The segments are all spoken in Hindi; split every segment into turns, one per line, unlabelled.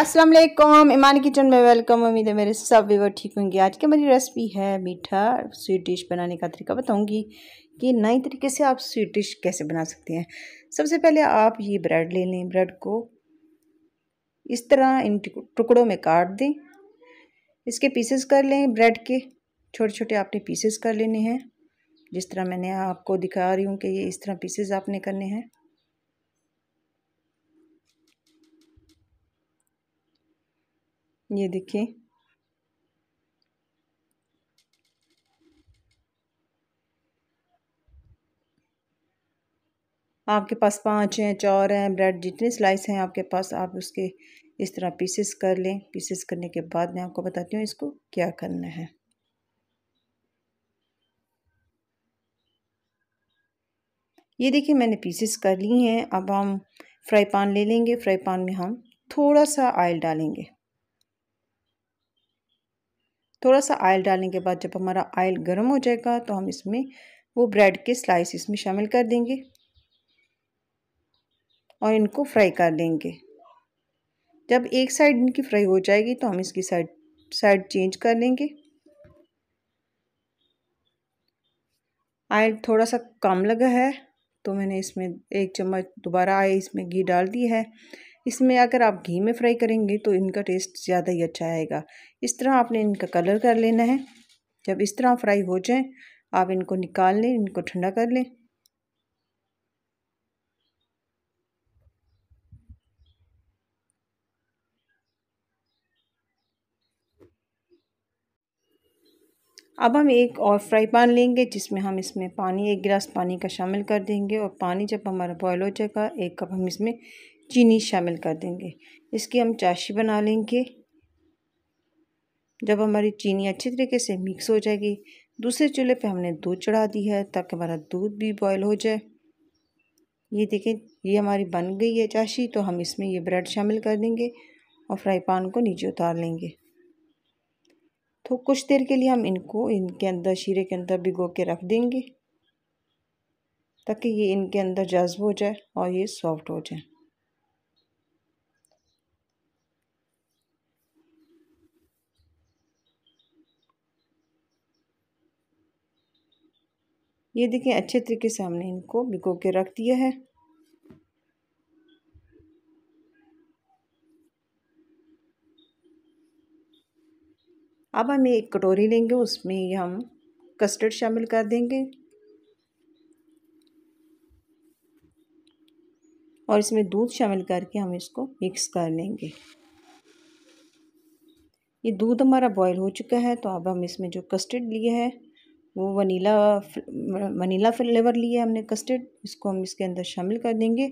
अस्सलाम वालेकुम ईमान किचन में वेलकम उम्मीद है मेरे सब व्यवर ठीक होंगे आज की मेरी रेसिपी है मीठा स्वीट डिश बनाने का तरीका बताऊंगी कि नए तरीके से आप स्वीट डिश कैसे बना सकते हैं सबसे पहले आप ये ब्रेड ले लें ब्रेड को इस तरह इन टुकड़ों में काट दें इसके पीसेस कर लें ब्रेड के छोटे छोटे आपने पीसेस कर लेने हैं जिस तरह मैंने आपको दिखा रही हूँ कि ये इस तरह पीसेस आपने करने हैं ये देखिए आपके पास पाँच हैं चार हैं ब्रेड जितने स्लाइस हैं आपके पास आप उसके इस तरह पीसेस कर लें पीसेस करने के बाद मैं आपको बताती हूँ इसको क्या करना है ये देखिए मैंने पीसेस कर ली हैं अब हम फ्राई पान ले लेंगे फ्राई पान में हम थोड़ा सा ऑयल डालेंगे थोड़ा सा आयल डालने के बाद जब हमारा आयल गर्म हो जाएगा तो हम इसमें वो ब्रेड के स्लाइस इसमें शामिल कर देंगे और इनको फ्राई कर लेंगे जब एक साइड इनकी फ्राई हो जाएगी तो हम इसकी साइड साइड चेंज कर लेंगे आयल थोड़ा सा कम लगा है तो मैंने इसमें एक चम्मच दोबारा आए इसमें घी डाल दी है इसमें अगर आप घी में फ्राई करेंगे तो इनका टेस्ट ज़्यादा ही अच्छा आएगा इस तरह आपने इनका कलर कर लेना है जब इस तरह फ्राई हो जाए आप इनको निकाल लें इनको ठंडा कर लें अब हम एक और फ्राई पैन लेंगे जिसमें हम इसमें पानी एक गिलास पानी का शामिल कर देंगे और पानी जब हमारा बॉयल हो जाएगा एक कप हम इसमें चीनी शामिल कर देंगे इसकी हम चाशी बना लेंगे जब हमारी चीनी अच्छे तरीके से मिक्स हो जाएगी दूसरे चूल्हे पे हमने दूध चढ़ा दी है ताकि हमारा दूध भी बॉयल हो जाए ये देखें ये हमारी बन गई है चाशी तो हम इसमें ये ब्रेड शामिल कर देंगे और फ्राई पान को नीचे उतार लेंगे तो कुछ देर के लिए हम इनको इनके अंदर शीरे के अंदर भिगो के रख देंगे ताकि ये इनके अंदर जज्ब हो जाए और ये सॉफ्ट हो जाए ये देखें अच्छे तरीके से हमने इनको भिगो के रख दिया है अब हम एक कटोरी लेंगे उसमें हम कस्टर्ड शामिल कर देंगे और इसमें दूध शामिल करके हम इसको मिक्स कर लेंगे ये दूध हमारा बॉईल हो चुका है तो अब हम इसमें जो कस्टर्ड लिया है वो वनीला वनीला फ्लेवर लिया हमने कस्टर्ड इसको हम इसके अंदर शामिल कर देंगे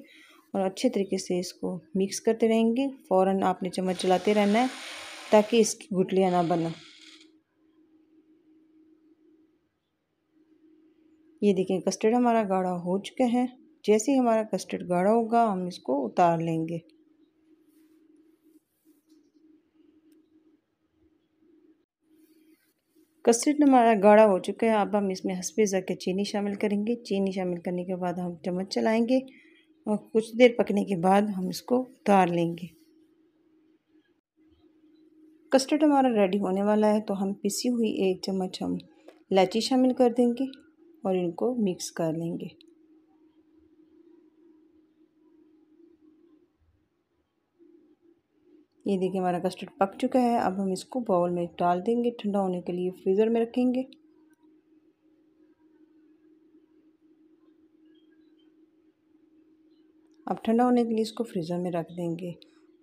और अच्छे तरीके से इसको मिक्स करते रहेंगे फ़ौर आपने चम्मच चलाते रहना है ताकि इसकी गुटलियाँ ना बना ये देखें कस्टर्ड हमारा गाढ़ा हो चुका है जैसे ही हमारा कस्टर्ड गाढ़ा होगा हम इसको उतार लेंगे कस्टर्ड हमारा गाढ़ा हो चुका है अब हम इसमें हंसपे ज़ाके चीनी शामिल करेंगे चीनी शामिल करने के बाद हम चम्मच चलाएंगे और कुछ देर पकने के बाद हम इसको उतार लेंगे कस्टर्ड हमारा रेडी होने वाला है तो हम पिसी हुई एक चम्मच हम इलायची शामिल कर देंगे और इनको मिक्स कर लेंगे ये देखिए हमारा कस्टर्ड पक चुका है अब हम इसको बाउल में डाल देंगे ठंडा होने के लिए फ्रीज़र में रखेंगे अब ठंडा होने के लिए इसको फ्रीज़र में रख देंगे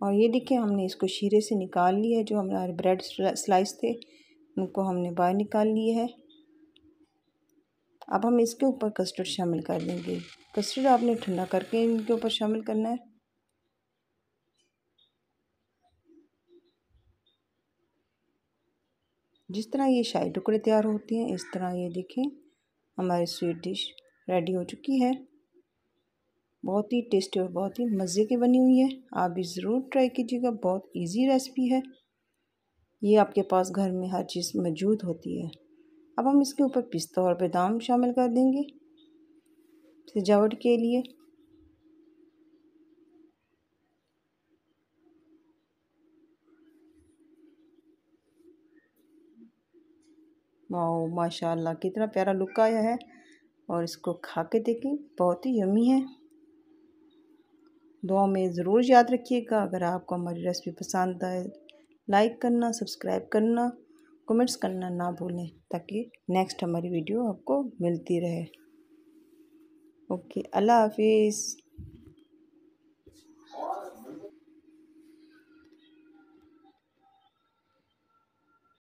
और ये देखिए हमने इसको शीरे से निकाल लिया है जो हमारे ब्रेड स्लाइस थे उनको हमने बाहर निकाल लिए है अब हम इसके ऊपर कस्टर्ड शामिल कर देंगे कस्टर्ड आपने ठंडा करके इनके ऊपर शामिल करना है जिस तरह ये शाही टुकड़े तैयार होते हैं इस तरह ये देखें हमारी स्वीट डिश रेडी हो चुकी है बहुत ही टेस्टी और बहुत ही मज़े की बनी हुई है आप भी ज़रूर ट्राई कीजिएगा बहुत इजी रेसिपी है ये आपके पास घर में हर चीज़ मौजूद होती है अब हम इसके ऊपर पिस्ता और बादाम शामिल कर देंगे सजावट के लिए वाओ माशाल्लाह कितना प्यारा लुक आया है और इसको खा के देखें बहुत ही यमी है दुआ में ज़रूर याद रखिएगा अगर आपको हमारी रेसिपी पसंद आए लाइक करना सब्सक्राइब करना कमेंट्स करना ना भूलें ताकि नेक्स्ट हमारी वीडियो आपको मिलती रहे ओके अल्लाह हाफिज़